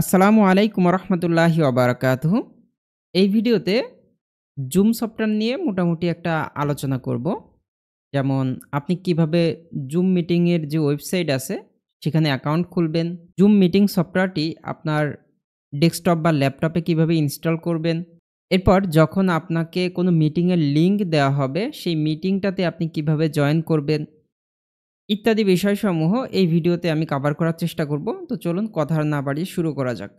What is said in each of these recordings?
আসসালামু আলাইকুম রহমতুল্লাহি ওবরাকাত এই ভিডিওতে জুম সফটওয়্যার নিয়ে মোটামুটি একটা আলোচনা করব যেমন আপনি কিভাবে জুম মিটিংয়ের যে ওয়েবসাইট আছে সেখানে অ্যাকাউন্ট খুলবেন জুম মিটিং সফটওয়্যারটি আপনার ডেস্কটপ বা ল্যাপটপে কিভাবে ইনস্টল করবেন এরপর যখন আপনাকে কোনো মিটিংয়ের লিঙ্ক দেওয়া হবে সেই মিটিংটাতে আপনি কিভাবে জয়েন করবেন ইত্যাদি বিষয়সমূহ এই ভিডিওতে আমি কাভার করার চেষ্টা করব তো চলুন কথা না বাড়িয়ে শুরু করা যাক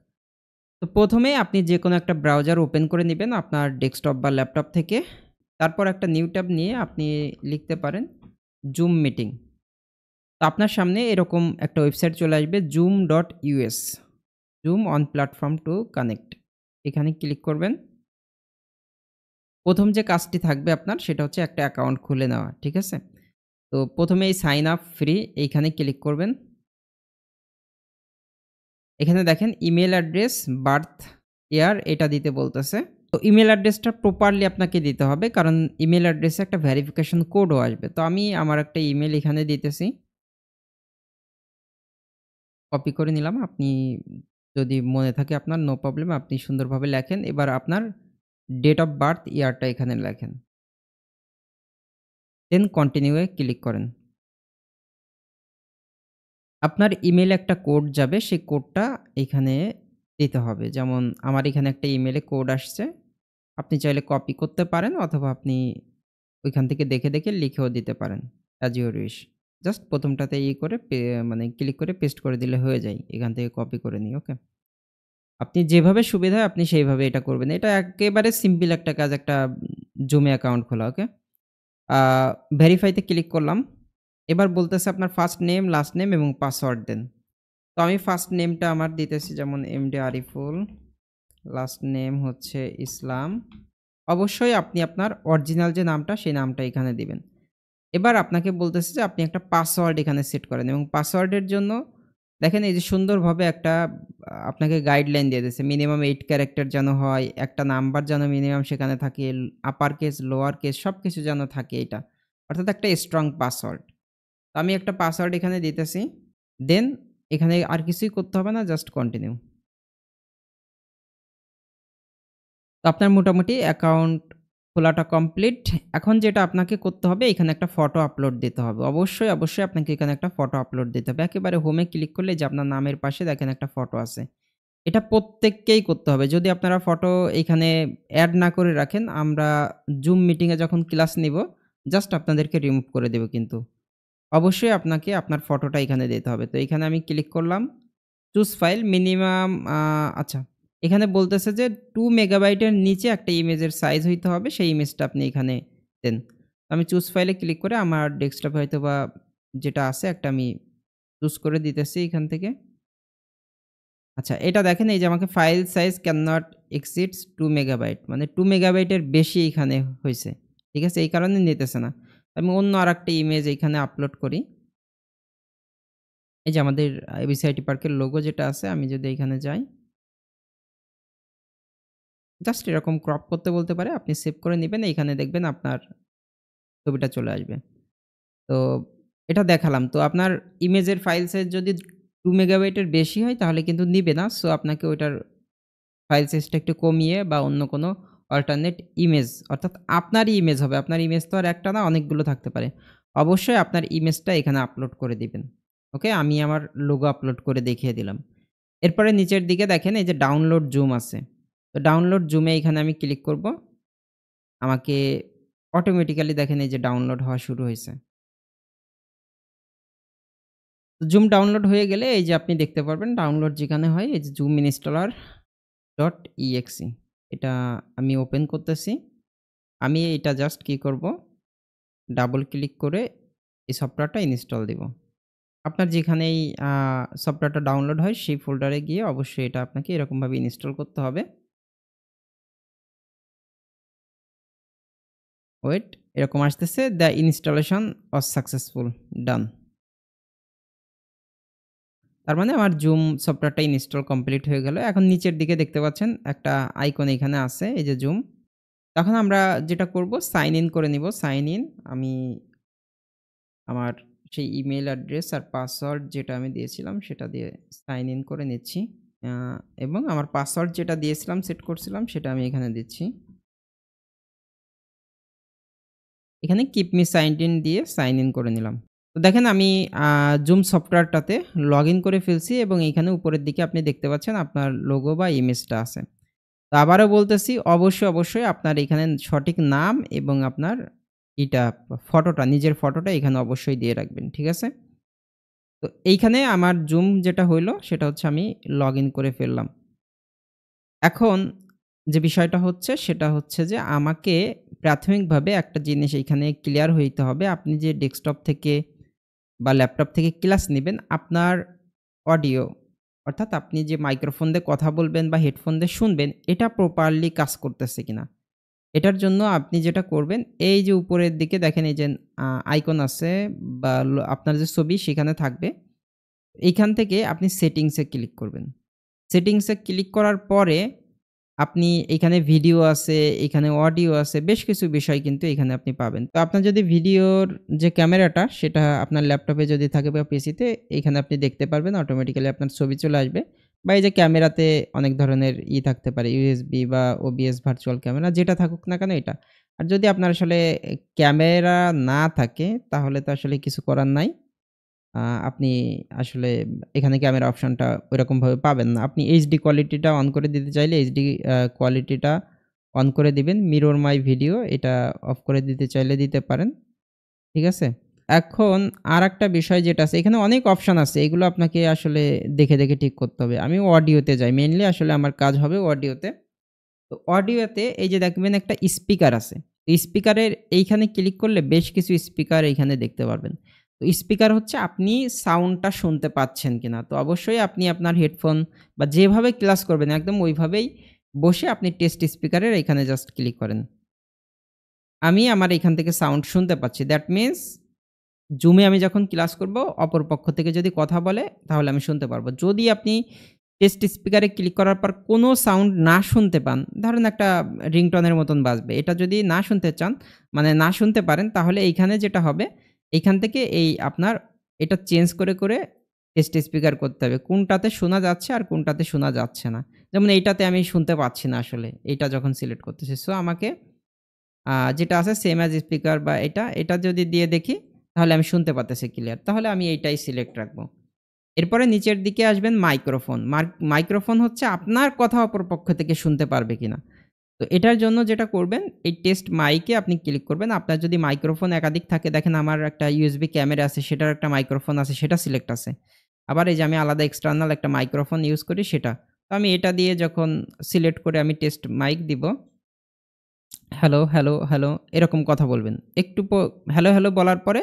তো প্রথমে আপনি যে কোনো একটা ব্রাউজার ওপেন করে নেবেন আপনার ডেস্কটপ বা ল্যাপটপ থেকে তারপর একটা নিউ ট্যাব নিয়ে আপনি লিখতে পারেন জুম মিটিং তো আপনার সামনে এরকম একটা ওয়েবসাইট চলে আসবে Zoom dot US Zoom on platform to connect এখানে ক্লিক করবেন প্রথম যে কাজটি থাকবে আপনার সেটা হচ্ছে একটা অ্যাকাউন্ট খুলে নেওয়া ঠিক আছে তো প্রথমে এই সাইন আপ ফ্রি এইখানে ক্লিক করবেন এখানে দেখেন ইমেল অ্যাড্রেস বার্থ ইয়ার এটা দিতে বলতেছে তো ইমেল অ্যাড্রেসটা প্রপারলি আপনাকে দিতে হবে কারণ ইমেল অ্যাড্রেসে একটা ভ্যারিফিকেশন কোডও আসবে তো আমি আমার একটা ইমেল এখানে দিতেছি কপি করে নিলাম আপনি যদি মনে থাকে আপনার নো প্রবলেম আপনি সুন্দরভাবে লেখেন এবার আপনার ডেট অফ বার্থ ইয়ারটা এখানে লেখেন দেন কন্টিনিউয়ে ক্লিক করেন আপনার ইমেলে একটা কোড যাবে সেই কোডটা এখানে দিতে হবে যেমন আমার এখানে একটা ইমেলে কোড আসছে আপনি চাইলে কপি করতে পারেন অথবা আপনি ওইখান থেকে দেখে দেখে লিখেও দিতে পারেন অ্যাজ ইউর উইশ জাস্ট প্রথমটাতে ই করে মানে ক্লিক করে পেস্ট করে দিলে হয়ে যায় এখান থেকে কপি করে নিই ওকে আপনি যেভাবে সুবিধা আপনি সেইভাবে এটা করবেন এটা একেবারে সিম্পল একটা কাজ একটা জুমে অ্যাকাউন্ট খোলা ওকে ভেরিফাইতে ক্লিক করলাম এবার বলতেছে আপনার ফার্স্ট নেম লাস্ট নেম এবং পাসওয়ার্ড দেন তো আমি ফার্স্ট নেমটা আমার দিতেছি যেমন M D Ariful last name হচ্ছে ইসলাম অবশ্যই আপনি আপনার অরিজিনাল যে নামটা সেই নামটা এখানে দিবেন এবার আপনাকে বলতেছে যে আপনি একটা পাসওয়ার্ড এখানে সেট করেন এবং পাসওয়ার্ডের জন্য দেখেন এই যে সুন্দরভাবে একটা আপনাকে গাইডলাইন দিয়ে দিয়েছে মিনিমাম এইট ক্যারেক্টার যেন হয় একটা নাম্বার যেন মিনিমাম সেখানে থাকে আপার কেস লোয়ার কেস সব কিছু যেন থাকে এটা অর্থাৎ একটা স্ট্রং পাসওয়ার্ড তো আমি একটা পাসওয়ার্ড এখানে দিতেছি দেন এখানে আর কিছুই করতে হবে না জাস্ট কন্টিনিউ তো আপনার মোটামুটি অ্যাকাউন্ট খোলাটা কমপ্লিট এখন যেটা আপনাকে করতে হবে এখানে একটা ফটো আপলোড দিতে হবে অবশ্যই অবশ্যই আপনাকে এখানে একটা ফটো আপলোড দিতে হবে একেবারে হোমে ক্লিক করলে যে আপনার নামের পাশে দেখেন একটা ফটো আছে এটা প্রত্যেককেই করতে হবে যদি আপনারা ফটো এখানে অ্যাড না করে রাখেন আমরা জুম মিটিংয়ে যখন ক্লাস নিব জাস্ট আপনাদেরকে রিমুভ করে দেব কিন্তু অবশ্যই আপনাকে আপনার ফটোটা এখানে দিতে হবে তো এখানে আমি ক্লিক করলাম চুজ ফাইল মিনিমাম আচ্ছা এখানে বলতেছে যে টু মেগাবাইটের নিচে একটা ইমেজের সাইজ হইতে হবে সেই ইমেজটা আপনি এখানে দেন আমি চুজ ফাইলে ক্লিক করে আমার ডেস্কটপ হয়তো বা যেটা আছে একটা আমি চুজ করে দিতেছি এখান থেকে আচ্ছা এটা দেখেন এই যে আমাকে file size can not exceeds two megabyte মানে টু মেগাবাইটের বেশি এখানে হয়েছে ঠিক আছে এই কারণে নিতেছে না আমি অন্য আর একটা ইমেজ এখানে আপলোড করি এই যে আমাদের এবিসিআইটি পার্কের লোগো যেটা আছে আমি যদি এখানে যাই জাস্ট এরকম ক্রপ করতে বলতে পারে আপনি সেভ করে নেবেন এইখানে দেখবেন আপনার ছবিটা চলে আসবে তো এটা দেখালাম তো আপনার ইমেজের ফাইল সাইজ যদি টু মেগাবাইটের বেশি হয় তাহলে কিন্তু নিবে না সো আপনাকে ওইটার ফাইল সাইজটা একটু কমিয়ে বা অন্য কোনো অল্টারনেট ইমেজ অর্থাৎ আপনারই ইমেজ হবে আপনার ইমেজ তো আর একটা না অনেকগুলো থাকতে পারে অবশ্যই আপনার ইমেজটা এখানে আপলোড করে দিবেন ওকে আমি আমার লোগো আপলোড করে দেখিয়ে দিলাম এরপরে নিচের দিকে দেখেন এই যে ডাউনলোড জুম আছে তো ডাউনলোড জুমে এখানে আমি ক্লিক করব আমাকে অটোমেটিক্যালি দেখেন এই যে ডাউনলোড হওয়া শুরু হয়েছে জুম ডাউনলোড হয়ে গেলে এই যে আপনি দেখতে পারবেন ডাউনলোড যেখানে হয় এই যে জুম ইনস্টলার ডট ইএক্সি এটা আমি ওপেন করতেছি আমি এটা জাস্ট কি করব ডাবল ক্লিক করে এই সফটওয়্যারটা ইনস্টল দিব আপনার যেখানেই সফটওয়্যারটা ডাউনলোড হয় সেই ফোল্ডারে গিয়ে অবশ্যই এটা আপনাকে এরকমভাবে ইনস্টল করতে হবে ওয়েট এরকম আসতেছে the installation was successful done তার মানে আমার জুম সফটওয়্যারটা ইনস্টল কমপ্লিট হয়ে গেল এখন নিচের দিকে দেখতে পাচ্ছেন একটা আইকন এখানে আছে এই যে জুম তখন আমরা যেটা করব সাইন ইন করে নিব সাইন ইন আমি আমার সেই ইমেল অ্যাড্রেস আর পাসওয়ার্ড যেটা আমি দিয়েছিলাম সেটা দিয়ে সাইন ইন করে নিচ্ছি এবং আমার পাসওয়ার্ড যেটা দিয়েছিলাম সেট করছিলাম সেটা আমি এখানে দিচ্ছি এখানে কিপ মি সাইন ইন দিয়ে সাইন ইন করে নিলাম তো দেখেন আমি জুম সফটওয়্যারটাতে লগ ইন করে ফেলছি এবং এখানে উপরের দিকে আপনি দেখতে পাচ্ছেন আপনার লোগো বা ইমেজটা আছে তো আবারও বলতেছি অবশ্যই অবশ্যই আপনার এখানে সঠিক নাম এবং আপনার এটা ফটোটা নিজের ফটোটা এখানে অবশ্যই দিয়ে রাখবেন ঠিক আছে তো এইখানে আমার জুম যেটা হইলো সেটা হচ্ছে আমি লগ করে ফেললাম এখন যে বিষয়টা হচ্ছে সেটা হচ্ছে যে আমাকে প্রাথমিকভাবে একটা জিনিস এইখানে ক্লিয়ার হইতে হবে আপনি যে ডেস্কটপ থেকে বা ল্যাপটপ থেকে ক্লাস নেবেন আপনার অডিও অর্থাৎ আপনি যে মাইক্রোফোন দিয়ে কথা বলবেন বা হেডফোন দিয়ে শুনবেন এটা প্রপারলি কাজ করতেছে কিনা এটার জন্য আপনি যেটা করবেন এই যে উপরের দিকে দেখেন এই যে আইকন আছে বা আপনার যে ছবি সেখানে থাকবে এইখান থেকে আপনি সেটিংসে ক্লিক করবেন সেটিংসে ক্লিক করার পরে আপনি এখানে ভিডিও আছে এখানে অডিও আছে বেশ কিছু বিষয় কিন্তু এখানে আপনি পাবেন তো আপনার যদি ভিডিওর যে ক্যামেরাটা সেটা আপনার ল্যাপটপে যদি থাকে বা পিসিতে এখানে আপনি দেখতে পারবেন অটোমেটিক্যালি আপনার ছবি চলে আসবে বা এই যে ক্যামেরাতে অনেক ধরনের ই থাকতে পারে ইউএসবি বা ওবিএস ভার্চুয়াল ক্যামেরা যেটা থাকুক না কেন এটা আর যদি আপনার আসলে ক্যামেরা না থাকে তাহলে তো আসলে কিছু করার নাই আপনি আসলে এখানে ক্যামেরা অপশানটা ওইরকমভাবে পাবেন না। আপনি এইচডি কোয়ালিটিটা অন করে দিতে চাইলে এইচডি কোয়ালিটিটা অন করে দিবেন। মিরোর মাই ভিডিও এটা অফ করে দিতে চাইলে দিতে পারেন। ঠিক আছে? এখন আর একটা বিষয় যেটা আছে এখানে অনেক অপশান আছে। এগুলো আপনাকে আসলে দেখে, দেখে ঠিক করতে হবে। আমি অডিওতে যাই। মেনলি আসলে আমার কাজ হবে অডিওতে। তো অডিওতে এই যে দেখবেন একটা স্পিকার আছে। স্পিকারের এইখানে ক্লিক করলে বেশ কিছু স্পিকার এইখানে দেখতে পারবেন। স্পিকার হচ্ছে আপনি সাউন্ডটা শুনতে পাচ্ছেন কি না তো অবশ্যই আপনি আপনার হেডফোন বা যেভাবে ক্লাস করবেন একদম ওইভাবেই বসে আপনি টেস্ট স্পিকারের এখানে জাস্ট ক্লিক করেন আমি আমার এখান থেকে সাউন্ড শুনতে পাচ্ছি দ্যাট মিনস জুমে আমি যখন ক্লাস করব অপর পক্ষ থেকে যদি কথা বলে তাহলে আমি শুনতে পারবো যদি আপনি টেস্ট স্পিকারে ক্লিক করার পর কোনো সাউন্ড না শুনতে পান ধরেন একটা রিংটনের মতন বাজবে এটা যদি না শুনতে চান মানে না শুনতে পারেন তাহলে এইখানে যেটা হবে এইখান থেকে এই আপনার এটা চেঞ্জ করে করে টেস্ট স্পিকার করতে হবে কোনটাতে শোনা যাচ্ছে আর কোনটাতে শোনা যাচ্ছে না যেমন এইটাতে আমি শুনতে পাচ্ছি না আসলে এটা যখন সিলেক্ট করতেছি সো আমাকে যেটা আছে সেম অ্যাজ স্পিকার বা এটা এটা যদি দিয়ে দেখি তাহলে আমি শুনতে পারতেছি ক্লিয়ার তাহলে আমি এইটাই সিলেক্ট রাখবো এরপরে নিচের দিকে আসবেন মাইক্রোফোন মাইক্রোফোন হচ্ছে আপনার কথা অপরপক্ষ থেকে শুনতে পারবে কিনা তো এটার জন্য যেটা করবেন এই টেস্ট মাইকে আপনি ক্লিক করবেন আপনার যদি মাইক্রোফোন একাধিক থাকে দেখেন আমার একটা ইউএসবি ক্যামেরা আছে সেটার একটা মাইক্রোফোন আছে সেটা সিলেক্ট আছে আবার এই যে আমি আলাদা এক্সটার্নাল একটা মাইক্রোফোন ইউজ করি সেটা তো আমি এটা দিয়ে যখন সিলেক্ট করে আমি টেস্ট মাইক দিব হ্যালো হ্যালো হ্যালো এরকম কথা বলবেন একটু হ্যালো হ্যালো বলার পরে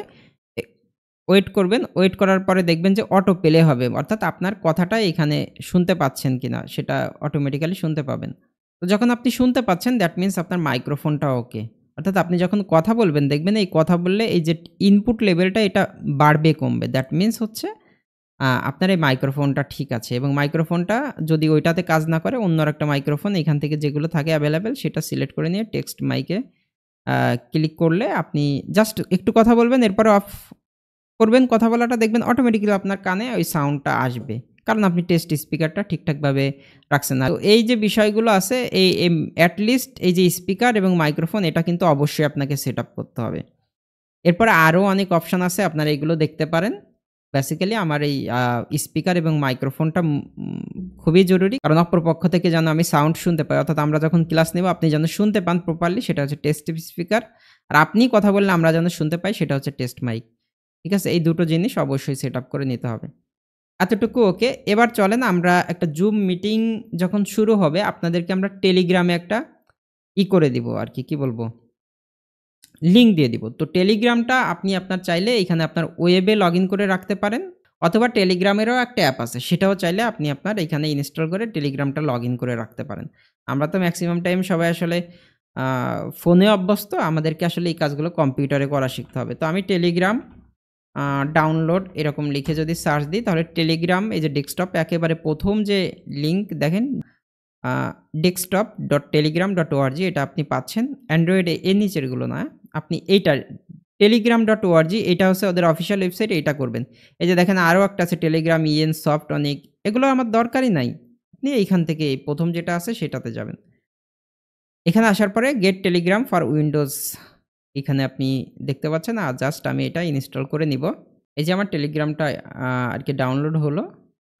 ওয়েট করবেন ওয়েট করার পরে দেখবেন যে অটো প্লে হবে অর্থাৎ আপনার কথাটা এখানে শুনতে পাচ্ছেন কিনা সেটা অটোমেটিক্যালি শুনতে পাবেন তো যখন আপনি শুনতে পাচ্ছেন দ্যাট মিন্স আপনার মাইক্রোফোনটা ওকে অর্থাৎ আপনি যখন কথা বলবেন দেখবেন এই কথা বললে এই যে ইনপুট লেভেলটা এটা বাড়বে কমবে দ্যাট মিন্স হচ্ছে আপনার এই মাইক্রোফোনটা ঠিক আছে এবং মাইক্রোফোনটা যদি ওইটাতে কাজ না করে অন্য একটা মাইক্রোফোন এখান থেকে যেগুলো থাকে অ্যাভেলেবেল সেটা সিলেক্ট করে নিয়ে টেক্সট মাইকে ক্লিক করলে আপনি জাস্ট একটু কথা বলবেন এরপরে অফ করবেন কথা বলাটা দেখবেন অটোমেটিক্যালি আপনার কানে ওই সাউন্ডটা আসবে কারণ আপনি টেস্ট স্পিকারটা ঠিকঠাকভাবে রাখছেন না তো এই যে বিষয়গুলো আছে এই অ্যাটলিস্ট এই যে স্পিকার এবং মাইক্রোফোন এটা কিন্তু অবশ্যই আপনাকে সেট করতে হবে এরপরে আরও অনেক অপশান আছে আপনারা এগুলো দেখতে পারেন বেসিক্যালি আমার এই স্পিকার এবং মাইক্রোফোনটা খুবই জরুরি কারণ অপরপক্ষ থেকে যেন আমি সাউন্ড শুনতে পাই অর্থাৎ আমরা যখন ক্লাস নেব আপনি যেন শুনতে পান প্রপারলি সেটা হচ্ছে টেস্ট স্পিকার আর আপনি কথা বললে আমরা যেন শুনতে পাই সেটা হচ্ছে টেস্ট মাইক ঠিক আছে এই দুটো জিনিস অবশ্যই সেট করে নিতে হবে এতটুকু ওকে এবার চলেন আমরা একটা জুম মিটিং যখন শুরু হবে আপনাদেরকে আমরা টেলিগ্রামে একটা ই করে দিব আর কি কি বলবো লিঙ্ক দিয়ে দিব তো টেলিগ্রামটা আপনি আপনার চাইলে এখানে আপনার ওয়েবে লগ করে রাখতে পারেন অথবা টেলিগ্রামেরও একটা অ্যাপ আছে সেটাও চাইলে আপনি আপনার এখানে ইনস্টল করে টেলিগ্রামটা লগ করে রাখতে পারেন আমরা তো ম্যাক্সিমাম টাইম সবাই আসলে ফোনে অভ্যস্ত আমাদেরকে আসলে এই কাজগুলো কম্পিউটারে করা শিখতে হবে তো আমি টেলিগ্রাম ডাউনলোড এরকম লিখে যদি সার্চ দিই তাহলে টেলিগ্রাম এই যে ডেস্কটপ একেবারে প্রথম যে লিঙ্ক দেখেন desktop dot Telegram dot ORG এটা আপনি পাচ্ছেন অ্যান্ড্রয়েডে এর নিচেরগুলো না আপনি এইটা টেলিগ্রাম ডট ওআরজি এটা হচ্ছে ওদের অফিসিয়াল ওয়েবসাইট এটা করবেন এই যে দেখেন আরও একটা আছে টেলিগ্রাম ইএন সফট অনেক এগুলো আমার দরকারই নাই আপনি এইখান থেকে প্রথম যেটা আছে সেটাতে যাবেন এখানে আসার পরে গেট টেলিগ্রাম ফর উইন্ডোজ এখানে আপনি দেখতে পাচ্ছেন আর জাস্ট আমি এটা ইনস্টল করে নিব এই যে আমার টেলিগ্রামটা আর কি ডাউনলোড হলো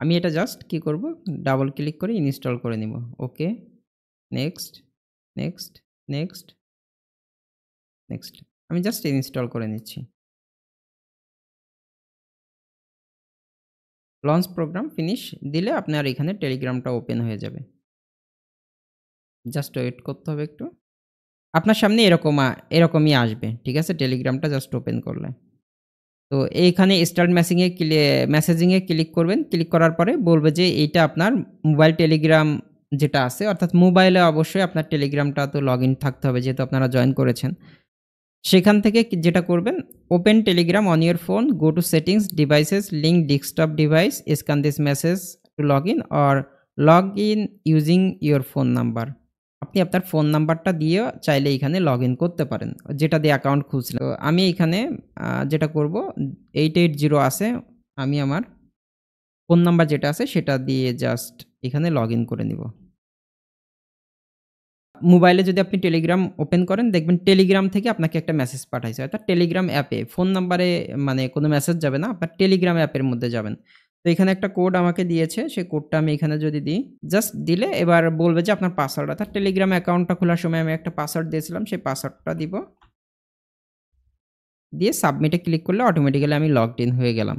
আমি এটা জাস্ট কি করব ডাবল ক্লিক করে ইনস্টল করে নিব okay next next next next আমি জাস্ট ইনস্টল করে নিচ্ছি লঞ্চ প্রোগ্রাম ফিনিশ দিলে আপনার এখানে টেলিগ্রামটা ওপেন হয়ে যাবে জাস্ট ওয়েট করতে হবে একটু আপনার সামনে এরকম এরকমই আসবে ঠিক আছে টেলিগ্রামটা জাস্ট ওপেন করলে তো এইখানে স্টার্ট মেসিংয়ে মেসেজিংয়ে ক্লিক করবেন ক্লিক করার পরে বলবে যে এইটা আপনার মোবাইল টেলিগ্রাম যেটা আছে অর্থাৎ মোবাইলে অবশ্যই আপনার টেলিগ্রামটা তো লগ থাকতে হবে যেহেতু আপনারা জয়েন করেছেন সেখান থেকে যেটা করবেন open Telegram on your phone go to settings devices link desktop device scan this message to log in or log in using your phone number আপনি আপনার ফোন নাম্বারটা দিয়ে চাইলে এখানে লগ ইন করতে পারেন যেটা দিয়ে অ্যাকাউন্ট খুঁজছিলাম তো আমি এখানে যেটা করব এইট এইট জিরো আছে আমি আমার ফোন নাম্বার যেটা আছে সেটা দিয়ে জাস্ট এখানে লগ ইন করে নিব মোবাইলে যদি আপনি টেলিগ্রাম ওপেন করেন দেখবেন টেলিগ্রাম থেকে আপনাকে একটা মেসেজ পাঠাইছে অর্থাৎ টেলিগ্রাম অ্যাপে ফোন নাম্বারে মানে কোনো মেসেজ যাবে না আপনার টেলিগ্রাম অ্যাপের মধ্যে যাবেন তো এখানে একটা কোড আমাকে দিয়েছে সেই কোডটা আমি এখানে যদি দিই জাস্ট দিলে এবার বলবে যে আপনার পাসওয়ার্ড অর্থাৎ টেলিগ্রাম অ্যাকাউন্টটা খোলার সময় আমি একটা পাসওয়ার্ড দিয়েছিলাম সেই পাসওয়ার্ডটা দিব দিয়ে সাবমিটে ক্লিক করলে অটোমেটিক্যালি আমি লগ ইন হয়ে গেলাম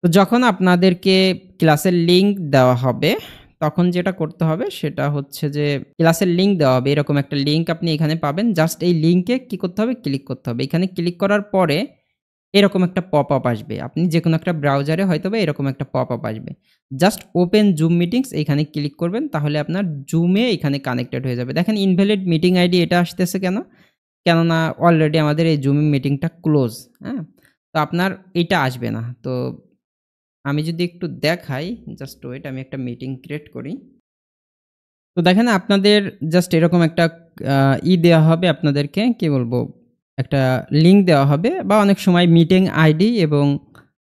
তো যখন আপনাদেরকে ক্লাসের লিঙ্ক দেওয়া হবে তখন যেটা করতে হবে সেটা হচ্ছে যে ক্লাসের লিঙ্ক দেওয়া হবে এরকম একটা লিঙ্ক আপনি এখানে পাবেন জাস্ট এই লিঙ্কে কি করতে হবে ক্লিক করতে হবে এখানে ক্লিক করার পরে এরকম একটা পপ আপ আসবে আপনি যে কোনো একটা ব্রাউজারে হয়তো বা এরকম একটা পপ আপ আসবে জাস্ট ওপেন জুম মিটিংস এখানে ক্লিক করবেন তাহলে আপনার জুমে এখানে কানেক্টেড হয়ে যাবে দেখেন ইনভ্যালিড মিটিং আইডি এটা আসতেছে কেন কেননা অলরেডি আমাদের এই জুম মিটিংটা ক্লোজ হ্যাঁ তো আপনার এটা আসবে না তো আমি যদি একটু দেখাই জাস্ট ওয়েট আমি একটা মিটিং ক্রিয়েট করি তো দেখেন আপনাদের জাস্ট এরকম একটা ই দেওয়া হবে আপনাদেরকে কি বলবো একটা লিঙ্ক দেওয়া হবে বা অনেক সময় মিটিং আইডি এবং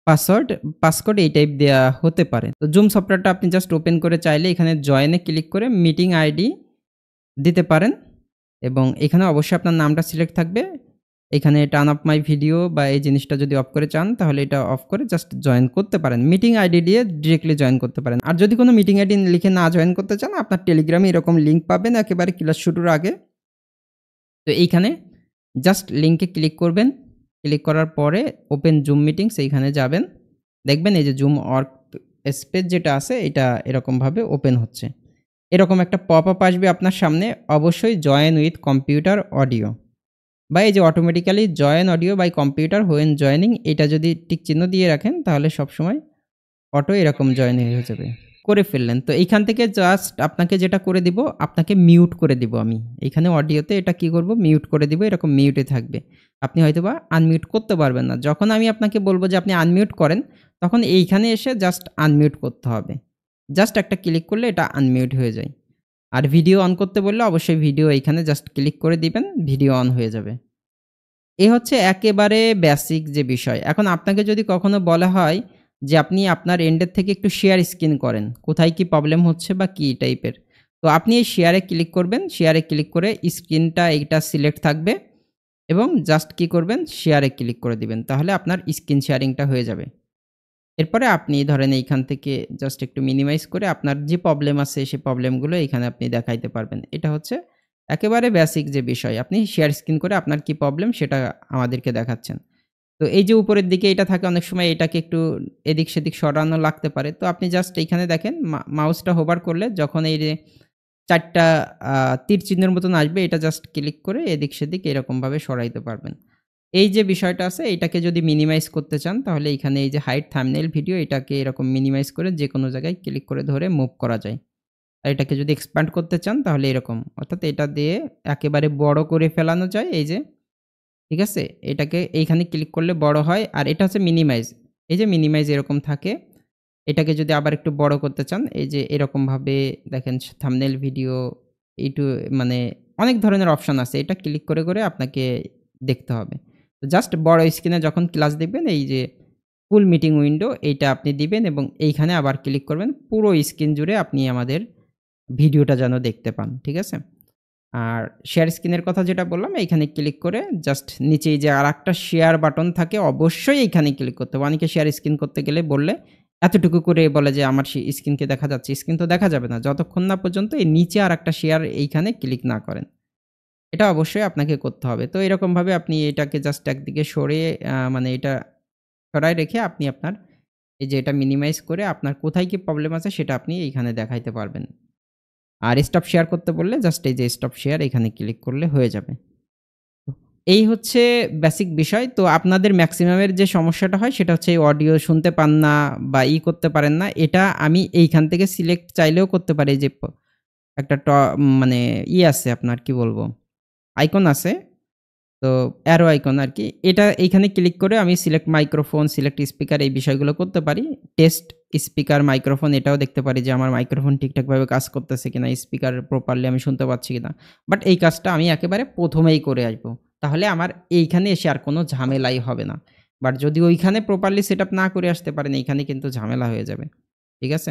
পাসওয়ার্ড পাসকোড এই টাইপ দেওয়া হতে পারে তো জুম সফটওয়্যারটা আপনি জাস্ট ওপেন করে চাইলে এখানে জয়েনে ক্লিক করে মিটিং আইডি দিতে পারেন এবং এখানে অবশ্যই আপনার নামটা সিলেক্ট থাকবে এখানে টান অফ মাই ভিডিও বা এই জিনিসটা যদি অফ করে চান তাহলে এটা অফ করে জাস্ট জয়েন করতে পারেন মিটিং আইডি দিয়ে ডিরেক্টলি জয়েন করতে পারেন আর যদি কোনো মিটিং আইডি লিখে না জয়েন করতে চান আপনার টেলিগ্রামে এরকম লিঙ্ক পাবেন একেবারে ক্লাস শুরুর আগে তো এইখানে জাস্ট লিঙ্কে ক্লিক করবেন ক্লিক করার পরে ওপেন জুম মিটিং সেইখানে যাবেন দেখবেন এই যে জুম অর্ক স্পেস যেটা আছে এটা এরকমভাবে ওপেন হচ্ছে এরকম একটা পপ আপ আসবে আপনার সামনে অবশ্যই জয়েন উইথ কম্পিউটার অডিও বা এই যে automatically join audio by computer when joining এটা যদি টিক চিহ্ন দিয়ে রাখেন তাহলে সবসময় অটো এরকম জয়েনিং হয়ে যাবে করে ফেললেন তো এইখান থেকে জাস্ট আপনাকে যেটা করে দিব আপনাকে মিউট করে দিব আমি এখানে অডিওতে এটা কি করব মিউট করে দিব এরকম মিউটে থাকবে আপনি হয়তোবা আনমিউট করতে পারবেন না যখন আমি আপনাকে বলবো যে আপনি আনমিউট করেন তখন এইখানে এসে জাস্ট আনমিউট করতে হবে জাস্ট একটা ক্লিক করলে এটা আনমিউট হয়ে যায় আর ভিডিও অন করতে বললে অবশ্যই ভিডিও এইখানে জাস্ট ক্লিক করে দিবেন ভিডিও অন হয়ে যাবে এ হচ্ছে একেবারে বেসিক যে বিষয় এখন আপনাকে যদি কখনো বলা হয় যে আপনি আপনার এন্ডের থেকে একটু শেয়ার স্ক্রিন করেন কোথায় কি প্রবলেম হচ্ছে বা কী টাইপের তো আপনি এই শেয়ারে ক্লিক করবেন শেয়ারে ক্লিক করে স্ক্রিনটা এইটা সিলেক্ট থাকবে এবং জাস্ট কি করবেন শেয়ারে ক্লিক করে দিবেন তাহলে আপনার স্ক্রিন শেয়ারিংটা হয়ে যাবে এরপরে আপনি ধরেন এইখান থেকে জাস্ট একটু মিনিমাইজ করে আপনার যে প্রবলেম আছে সেই প্রবলেমগুলো এখানে আপনি দেখাইতে পারবেন এটা হচ্ছে একেবারে বেসিক যে বিষয় আপনি শেয়ার স্ক্রিন করে আপনার কি প্রবলেম সেটা আমাদেরকে দেখাচ্ছেন তো এই যে উপরের দিকে এটা থাকে অনেক সময় এটাকে একটু এদিক সেদিক সরানো লাগতে পারে তো আপনি জাস্ট এইখানে দেখেন মাউসটা হোভার করলে যখন এই যে চারটা তীর চিহ্নের মতন আসবে এটা জাস্ট ক্লিক করে এদিক সেদিক এরকমভাবে সরাইতে পারবেন এই যে বিষয়টা আছে এটাকে যদি মিনিমাইজ করতে চান তাহলে এখানে এই যে হাইট থামনেল ভিডিও এটাকে এরকম মিনিমাইজ করে যে কোনো জায়গায় ক্লিক করে ধরে মুভ করা যায় আর এটাকে যদি এক্সপ্যান্ড করতে চান তাহলে এরকম অর্থাৎ এটা দিয়ে একেবারে বড় করে ফেলানো যায় এই যে ঠিক আছে এটাকে এইখানে ক্লিক করলে বড় হয় আর এটা হচ্ছে মিনিমাইজ এই যে মিনিমাইজ এরকম থাকে এটাকে যদি আবার একটু বড় করতে চান এই যে এরকমভাবে দেখেন থামনেল ভিডিও এইটু মানে অনেক ধরনের অপশান আছে এটা ক্লিক করে করে আপনাকে দেখতে হবে তো জাস্ট বড় স্ক্রিনে যখন ক্লাস দেখবেন এই যে ফুল মিটিং উইন্ডো এইটা আপনি দিবেন এবং এইখানে আবার ক্লিক করবেন পুরো স্ক্রিন জুড়ে আপনি আমাদের ভিডিওটা যেন দেখতে পান ঠিক আছে আর শেয়ার স্ক্রিনের কথা যেটা বললাম এইখানে ক্লিক করে জাস্ট নিচে যে আর একটা শেয়ার বাটন থাকে অবশ্যই এইখানে ক্লিক করতে হবে অনেকে শেয়ার স্ক্রিন করতে গেলে বললে এতটুকু করে বলে যে আমার সেই স্ক্রিনকে দেখা যাচ্ছে স্ক্রিন তো দেখা যাবে না যতক্ষণ না পর্যন্ত এই নিচে আর একটা শেয়ার এইখানে ক্লিক না করেন এটা অবশ্যই আপনাকে করতে হবে তো এরকমভাবে আপনি এটাকে জাস্ট একদিকে সরে মানে এটা সরাই রেখে আপনি আপনার এই যে এটা মিনিমাইজ করে আপনার কোথায় কি প্রবলেম আছে সেটা আপনি এইখানে দেখাইতে পারবেন আর স্টপ শেয়ার করতে বললে জাস্ট এই যে স্টপ শেয়ার এখানে ক্লিক করলে হয়ে যাবে এই হচ্ছে বেসিক বিষয় তো আপনাদের ম্যাক্সিমামের যে সমস্যাটা হয় সেটা হচ্ছে অডিও শুনতে পান না বা ই করতে পারেন না এটা আমি এইখান থেকে সিলেক্ট চাইলেও করতে পারি যে একটা ট মানে ই আছে আপনার কি বলবো আইকন আছে তো অ্যারো আইকন আর কি এটা এইখানে ক্লিক করে আমি সিলেক্ট মাইক্রোফোন সিলেক্ট স্পিকার এই বিষয়গুলো করতে পারি টেস্ট স্পিকার মাইক্রোফোন এটাও দেখতে পারি যে আমার মাইক্রোফোন ঠিকঠাকভাবে কাজ করতেছে কিনা স্পিকার প্রপারলি আমি শুনতে পাচ্ছি কিনা বাট এই কাজটা আমি একেবারে প্রথমেই করে আসবো তাহলে আমার এইখানে এসে আর কোনো ঝামেলাই হবে না বাট যদি ওইখানে প্রপারলি সেট না করে আসতে পারেন এইখানে কিন্তু ঝামেলা হয়ে যাবে ঠিক আছে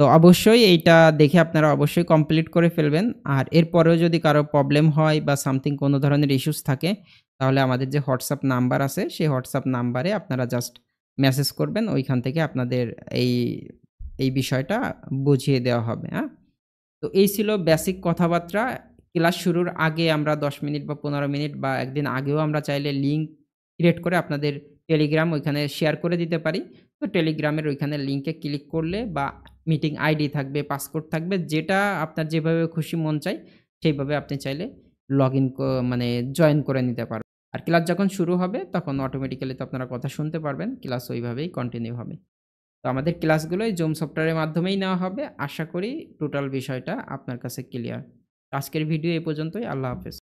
তো অবশ্যই এইটা দেখে আপনারা অবশ্যই কমপ্লিট করে ফেলবেন আর এরপরেও যদি কারো প্রবলেম হয় বা সামথিং কোনো ধরনের ইস্যুস থাকে তাহলে আমাদের যে হোয়াটসঅ্যাপ নাম্বার আছে সেই হোয়াটসঅ্যাপ নাম্বারে আপনারা জাস্ট মেসেজ করবেন ওইখান থেকে আপনাদের এই এই বিষয়টা বুঝিয়ে দেওয়া হবে হ্যাঁ তো এই ছিল বেসিক কথাবার্তা ক্লাস শুরুর আগে আমরা দশ মিনিট বা পনেরো মিনিট বা একদিন আগেও আমরা চাইলে লিঙ্ক ক্রিয়েট করে আপনাদের টেলিগ্রাম ওইখানে শেয়ার করে দিতে পারি তো টেলিগ্রামের ওইখানে লিঙ্কে ক্লিক করলে বা মিটিং আইডি থাকবে পাসপোর্ট থাকবে যেটা আপনার যেভাবে খুশি মন চাই সেইভাবে আপনি চাইলে লগ ইন মানে জয়েন করে নিতে পারবেন আর ক্লাস যখন শুরু হবে তখন অটোমেটিক্যালি তো আপনারা কথা শুনতে পারবেন ক্লাস ওইভাবেই কন্টিনিউ হবে তো আমাদের ক্লাসগুলোই জুম সফটওয়্যারের মাধ্যমেই নেওয়া হবে আশা করি টোটাল বিষয়টা আপনার কাছে ক্লিয়ার আজকের ভিডিও এ পর্যন্তই আল্লাহ হাফেজ